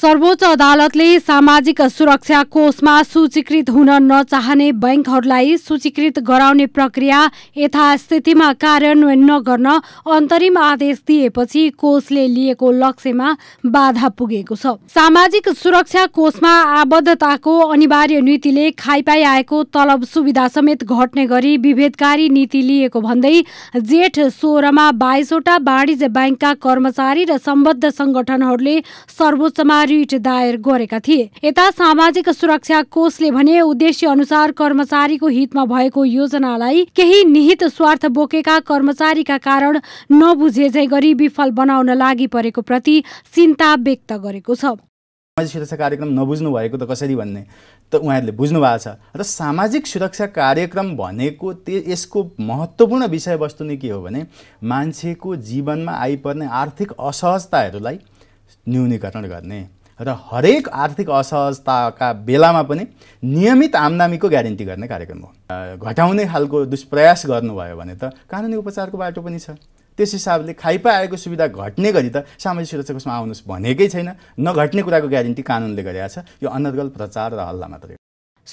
सर्वोच्च अदालतले सामाजिक सुरक्षा कोषमा सूचीकृत हुन नचाहने बैङ्कहरूलाई सूचीकृत गराउने प्रक्रिया यथास्थितिमा कार्यान्वयन नगर्न अन्तरिम आदेश दिएपछि कोषले लिएको लक्ष्यमा बाधा पुगेको छ सामाजिक सुरक्षा कोषमा आबद्धताको अनिवार्य नीतिले आएको तलब सुविधा समेत घट्ने गरी विभेदकारी नीति लिएको भन्दै जेठ सोह्रमा बाइसवटा वाणिज्य बैंकका कर्मचारी र सम्बद्ध संगठनहरूले सर्वोच्चमा रिट दायर गरेका थिए यता सामाजिक सुरक्षा कोषले भने उद्देश्य अनुसार कर्मचारीको हितमा भएको योजनालाई केही निहित स्वार्थ बोकेका कर्मचारीका कारण नबुझे गरी विफल बनाउन लागि परेको प्रति चिन्ता व्यक्त गरेको छ सामाजिक सुरक्षा कार्यक्रम नबुझ्नु भएको त कसरी भन्ने त उहाँहरूले बुझ्नु भएको छ र सामाजिक सुरक्षा कार्यक्रम भनेको त्यो यसको महत्त्वपूर्ण विषयवस्तु नै के हो भने मान्छेको जीवनमा आइपर्ने आर्थिक असहजताहरूलाई न्यूनीकरण गर्ने र हरेक आर्थिक असहजताका बेलामा पनि नियमित आमदामीको ग्यारेन्टी गर्ने कार्यक्रम हो घटाउने खालको दुष्प्रयास गर्नुभयो भने त कानुनी उपचारको बाटो पनि छ त्यस हिसाबले खाइपा आएको सुविधा घट्ने गरी त सामाजिक सुरक्षा कोषमा आउनुहोस् भनेकै छैन नघट्ने कुराको ग्यारेन्टी कानुनले गरेका छ यो अनर्गल प्रचार र हल्ला मात्रै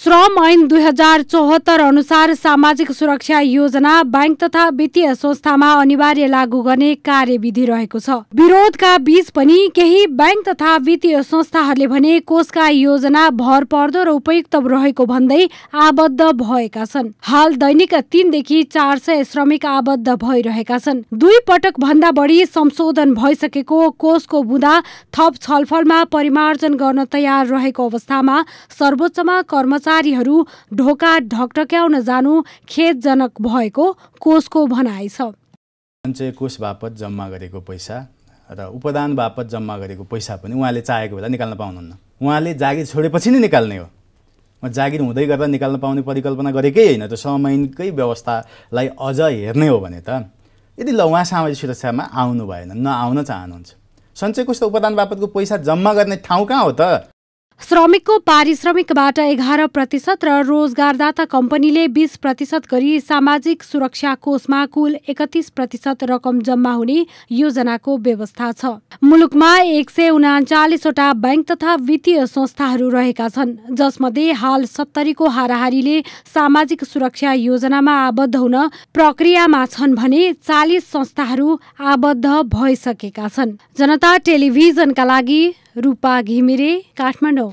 श्रम ऐन दुई हजार चौहत्तर अनुसार सामाजिक सुरक्षा योजना बैंक तथा वित्तीय संस्थामा अनिवार्य लागू गर्ने कार्यविधि रहेको छ विरोधका बीच पनि केही बैंक तथा वित्तीय संस्थाहरूले भने कोषका योजना भर पर्दो र उपयुक्त रहेको भन्दै आबद्ध भएका छन् हाल दैनिक तीनदेखि चार सय श्रमिक आबद्ध भइरहेका छन् दुई पटक भन्दा बढी संशोधन भइसकेको कोषको बुँदा थप छलफलमा परिमार्जन गर्न तयार रहेको अवस्थामा सर्वोच्चमा कर्म कर्मचारीहरू ढोका ढकढक्याउन जानु खेदजनक भएको कोषको भनाइ छ सञ्चय कोष बापत जम्मा गरेको पैसा र उपदान बापत जम्मा गरेको पैसा पनि उहाँले चाहेको बेला निकाल्न पाउनुहुन्न उहाँले जागिर छोडेपछि नै निकाल्ने हो जागिर हुँदै गर्दा निकाल्न पाउने परिकल्पना गरेकै होइन त्यो समयकै व्यवस्थालाई अझ हेर्ने हो भने त यदि ल उहाँ सामाजिक सुरक्षामा आउनु भएन नआउन चाहनुहुन्छ सञ्चय कोष त उपदान बापतको पैसा जम्मा गर्ने ठाउँ कहाँ हो त श्रमिकको पारिश्रमिकबाट एघार प्रतिशत र रोजगारदाता कम्पनीले बीस प्रतिशत गरी सामाजिक सुरक्षा कोषमा कुल एकतिस प्रतिशत रकम जम्मा हुने योजनाको व्यवस्था छ मुलुकमा एक सय उनाचालिसवटा ब्याङ्क तथा वित्तीय संस्थाहरू रहेका छन् जसमध्ये हाल सत्तरीको हाराहारीले सामाजिक सुरक्षा योजनामा आबद्ध हुन प्रक्रियामा छन् भने चालिस संस्थाहरू आबद्ध भइसकेका छन् जनता टेलिभिजनका लागि रूपा घिमिरे काठमाडौँ